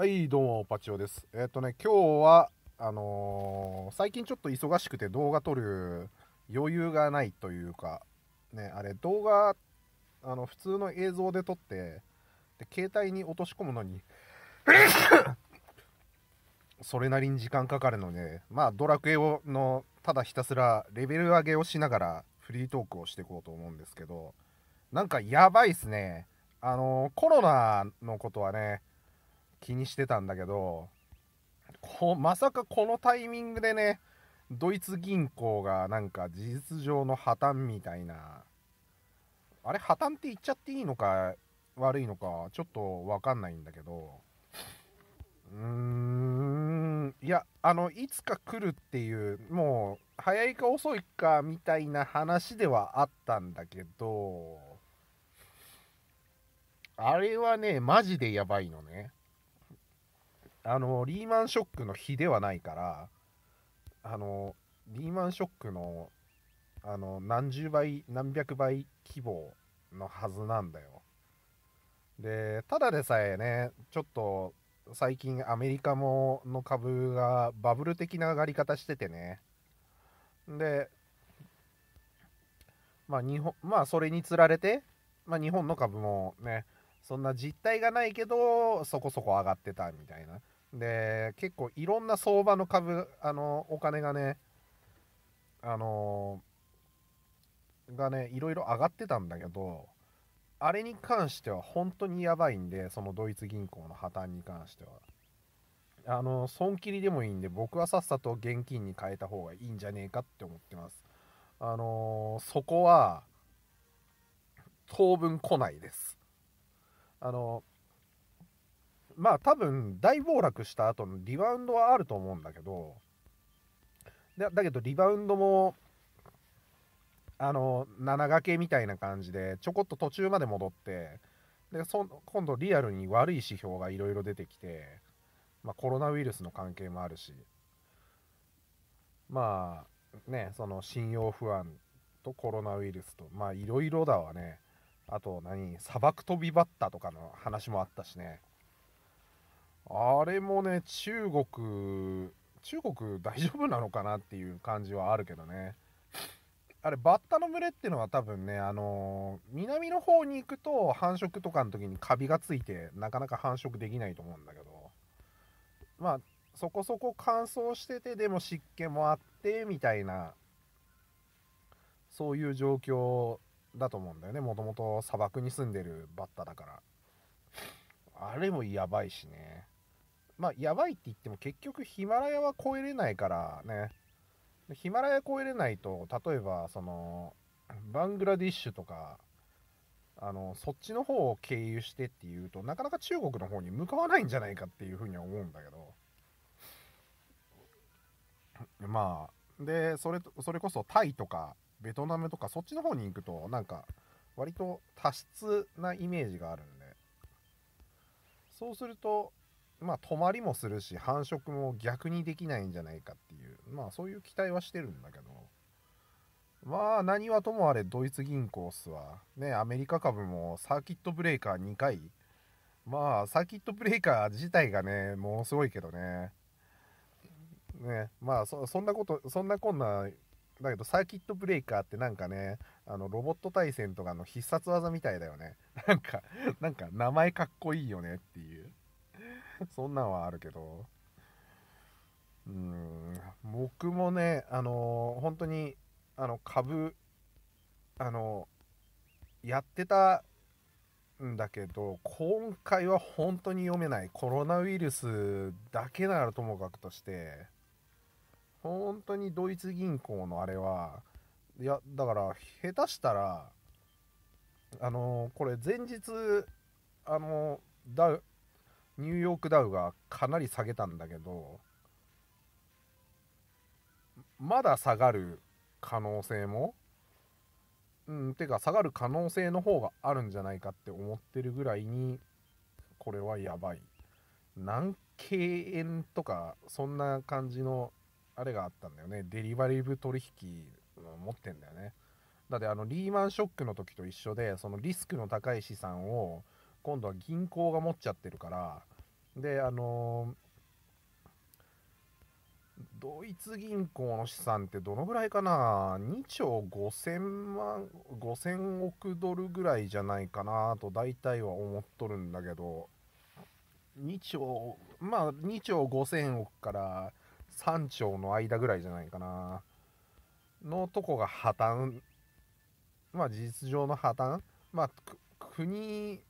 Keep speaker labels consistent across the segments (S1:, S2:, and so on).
S1: はいどうもパチオですえっ、ー、とね今日はあのー、最近ちょっと忙しくて動画撮る余裕がないというかねあれ動画あの普通の映像で撮ってで携帯に落とし込むのに それなりに時間かかるのでまあドラクエをのただひたすらレベル上げをしながらフリートークをしていこうと思うんですけどなんかやばいっすねあのー、コロナのことはね気にしてたんだけどこまさかこのタイミングでねドイツ銀行がなんか事実上の破綻みたいなあれ破綻って言っちゃっていいのか悪いのかちょっと分かんないんだけどうーんいやあのいつか来るっていうもう早いか遅いかみたいな話ではあったんだけどあれはねマジでやばいのねあのリーマンショックの比ではないからあのリーマンショックのあの何十倍何百倍規模のはずなんだよでただでさえねちょっと最近アメリカもの株がバブル的な上がり方しててねでまあ日本まあそれにつられて、まあ、日本の株もねそんな実態がないけどそこそこ上がってたみたいなで結構いろんな相場の株あのお金がねあのがねいろいろ上がってたんだけどあれに関しては本当にやばいんでそのドイツ銀行の破綻に関してはあの損切りでもいいんで僕はさっさと現金に変えた方がいいんじゃねえかって思ってますあのそこは当分来ないですあのまあ多分大暴落した後のリバウンドはあると思うんだけどだだけどリバウンドもあの7掛けみたいな感じでちょこっと途中まで戻ってでそ今度リアルに悪い指標がいろいろ出てきて、まあ、コロナウイルスの関係もあるしまあねその信用不安とコロナウイルスとまあいろいろだわねあと何砂漠飛びバッタとかの話もあったしねあれもね、中国、中国大丈夫なのかなっていう感じはあるけどね。あれ、バッタの群れっていうのは多分ね、あのー、南の方に行くと繁殖とかの時にカビがついて、なかなか繁殖できないと思うんだけど、まあ、そこそこ乾燥してて、でも湿気もあって、みたいな、そういう状況だと思うんだよね。もともと砂漠に住んでるバッタだから。あれもやばいしね。まあ、やばいって言っても結局ヒマラヤは越えれないからね。ヒマラヤ越えれないと、例えば、その、バングラディッシュとか、あの、そっちの方を経由してっていうとなかなか中国の方に向かわないんじゃないかっていうふうには思うんだけど。まあ、で、それ、それこそタイとかベトナムとかそっちの方に行くとなんか割と多質なイメージがあるんで。そうすると、まあ、止まりもするし繁殖も逆にできないんじゃないかっていうまあそういう期待はしてるんだけどまあ何はともあれドイツ銀行っすわねアメリカ株もサーキットブレーカー2回まあサーキットブレーカー自体がねものすごいけどねねまあそんなことそんなこんなだけどサーキットブレーカーってなんかねあのロボット対戦とかの必殺技みたいだよねなんかなんか名前かっこいいよねっていう そんなんはあるけど。うん、僕もね、あのー、本当に、あの、株、あのー、やってたんだけど、今回は本当に読めない。コロナウイルスだけならともかくとして、本当にドイツ銀行のあれは、いや、だから、下手したら、あのー、これ前日、あのダウ、ニューヨークダウがかなり下げたんだけどまだ下がる可能性もうんてか下がる可能性の方があるんじゃないかって思ってるぐらいにこれはやばい何系円とかそんな感じのあれがあったんだよねデリバリブ取引持ってんだよねだってあのリーマンショックの時と一緒でそのリスクの高い資産を今度は銀行が持っちゃってるからであのドイツ銀行の資産ってどのぐらいかな2兆5000万5000億ドルぐらいじゃないかなと大体は思っとるんだけど2兆まあ2兆5000億から3兆の間ぐらいじゃないかなのとこが破綻まあ事実上の破綻まあ国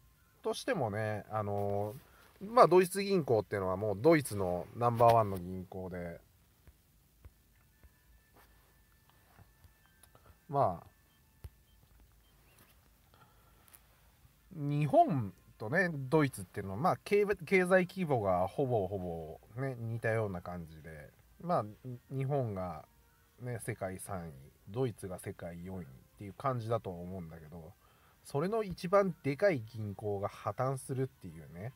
S1: としてもねあのーまあドイツ銀行っていうのはもうドイツのナンバーワンの銀行でまあ日本とねドイツっていうのはまあ経経済規模がほぼほぼね似たような感じでまあ日本がね世界3位ドイツが世界4位っていう感じだと思うんだけどそれの一番でかい銀行が破綻するっていうね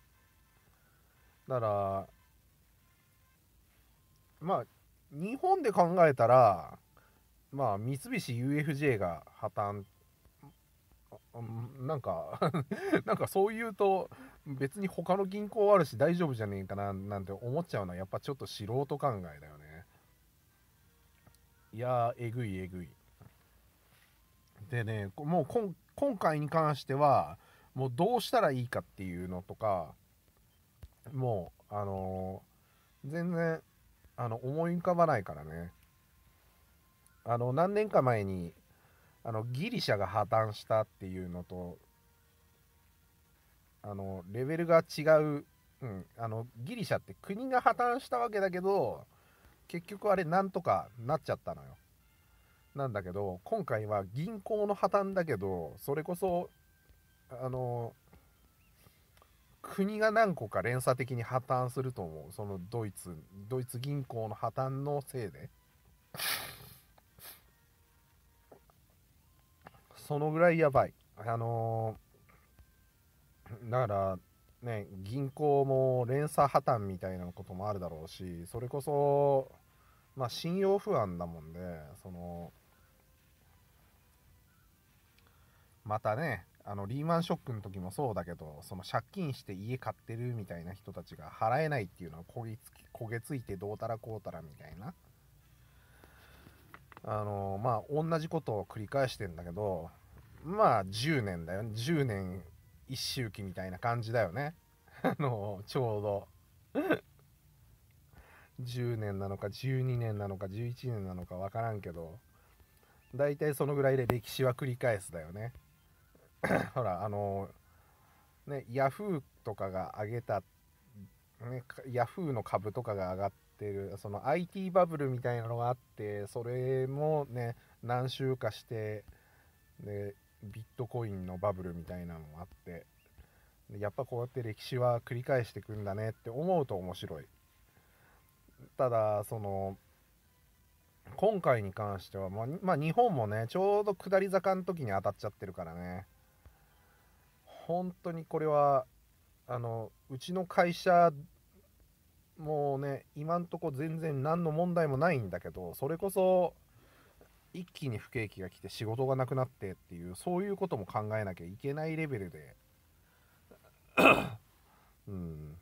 S1: だからまあ日本で考えたらまあ三菱 UFJ が破綻なんか なんかそう言うと別に他の銀行あるし大丈夫じゃねえかななんて思っちゃうのはやっぱちょっと素人考えだよねいやーえぐいえぐいでねもう今回に関してはもうどうしたらいいかっていうのとかもうあのー、全然あの思い浮かばないからねあの何年か前にあのギリシャが破綻したっていうのとあのレベルが違う、うん、あのギリシャって国が破綻したわけだけど結局あれなんとかなっちゃったのよなんだけど今回は銀行の破綻だけどそれこそあのー国が何個か連鎖的に破綻すると思うそのドイツドイツ銀行の破綻のせいでそのぐらいやばいあのー、だからね銀行も連鎖破綻みたいなこともあるだろうしそれこそまあ信用不安だもんでそのまたねあのリーマンショックの時もそうだけどその借金して家買ってるみたいな人たちが払えないっていうのは焦げつ焦げついてどうたらこうたらみたいなあのまあ同じことを繰り返してんだけどまあ10年だよ10年一周期みたいな感じだよね あのちょうど10 年なのか12年なのか11年なのか分からんけど大体そのぐらいで歴史は繰り返すだよね ほらあのねヤフーとかが上げた、ね、ヤフーの株とかが上がってるその IT バブルみたいなのがあってそれもね何周かしてでビットコインのバブルみたいなのもあってやっぱこうやって歴史は繰り返していくんだねって思うと面白いただその今回に関しては、まあ、まあ、日本もねちょうど下り坂の時に当たっちゃってるからね本当にこれはあのうちの会社もうね今んとこ全然何の問題もないんだけどそれこそ一気に不景気が来て仕事がなくなってっていうそういうことも考えなきゃいけないレベルで うん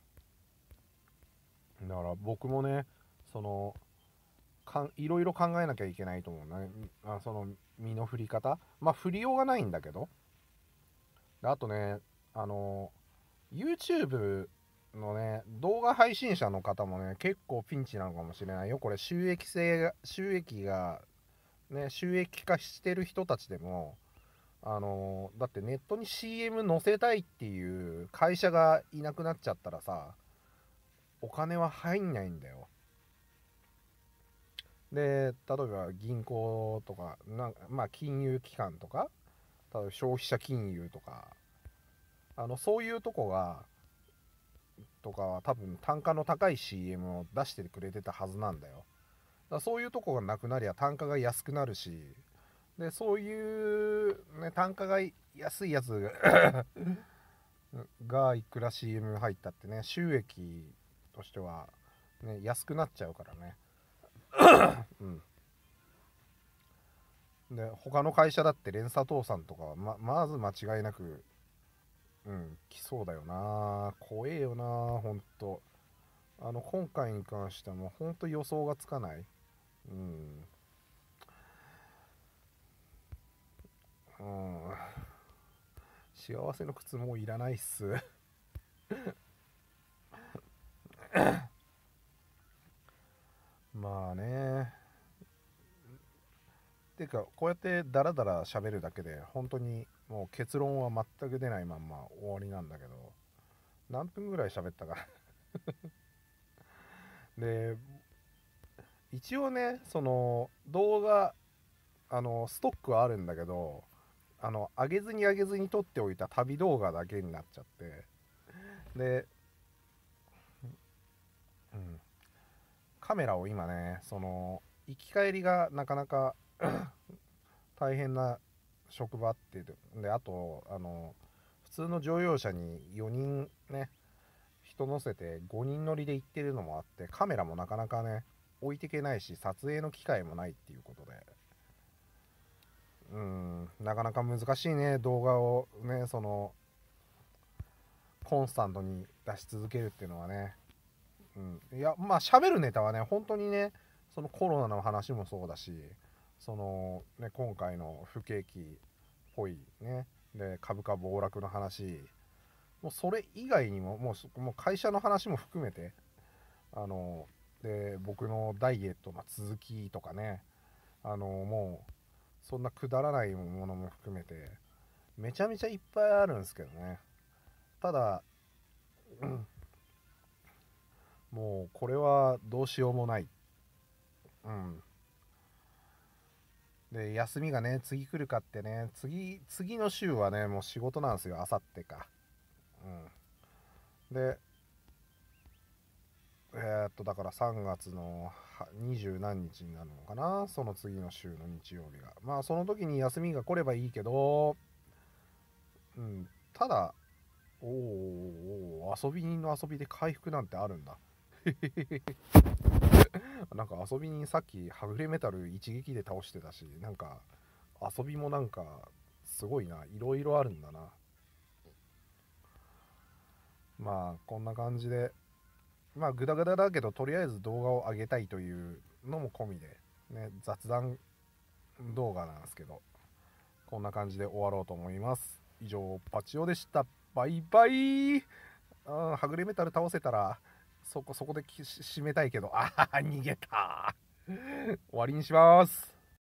S1: だから僕もねそのかんいろいろ考えなきゃいけないと思うねあその身の振り方まあ振りようがないんだけどあとね、あの、YouTube のね、動画配信者の方もね、結構ピンチなのかもしれないよ。これ収益性が、収益が、ね、収益化してる人たちでも、あの、だってネットに CM 載せたいっていう会社がいなくなっちゃったらさ、お金は入んないんだよ。で、例えば銀行とか、なまあ金融機関とか、例えば消費者金融とか、あの、そういうとこが、とかは多分単価の高い CM を出してくれてたはずなんだよ。だそういうとこがなくなりゃ単価が安くなるし、で、そういう、ね、単価が安いやつが がいくら CM 入ったってね、収益としては、ね、安くなっちゃうからね。うんで他の会社だって連鎖倒産とかままず間違いなくうん来そうだよな怖えよなほんとあの今回に関してはもうほんと予想がつかないうんうん幸せの靴もういらないっす まあねていうかこうやってダラダラ喋るだけで本当にもう結論は全く出ないまんま終わりなんだけど何分ぐらい喋ったか で一応ねその動画あのストックはあるんだけどあの上げずに上げずに撮っておいた旅動画だけになっちゃってで、うん、カメラを今ねその行き帰りがなかなか 大変な職場っていうであとあの普通の乗用車に4人ね人乗せて5人乗りで行ってるのもあってカメラもなかなかね置いてけないし撮影の機会もないっていうことでうんなかなか難しいね動画をねそのコンスタントに出し続けるっていうのはね、うん、いやまあ喋るネタはね本当にねそのコロナの話もそうだしその、ね、今回の不景気っぽいね、で、株価暴落の話、もうそれ以外にも、もう、もう会社の話も含めて、あの、で、僕のダイエットの続きとかね、あの、もう、そんなくだらないものも含めて、めちゃめちゃいっぱいあるんですけどね。ただ、うん、もうこれはどうしようもない。うん。で、休みがね、次来るかってね、次、次の週はね、もう仕事なんですよ、あさってか。うん。で、えー、っと、だから3月の二十何日になるのかな、その次の週の日曜日が。まあ、その時に休みが来ればいいけど、うん、ただ、おお遊び人の遊びで回復なんてあるんだ。へへへへ。なんか遊びにさっきはぐれメタル一撃で倒してたしなんか遊びもなんかすごいないろいろあるんだなまあこんな感じでまあグダグダだけどとりあえず動画を上げたいというのも込みで、ね、雑談動画なんですけどこんな感じで終わろうと思います以上パチオでしたバイバイはぐれメタル倒せたらそこそこで締めたいけどああ逃げた終わりにします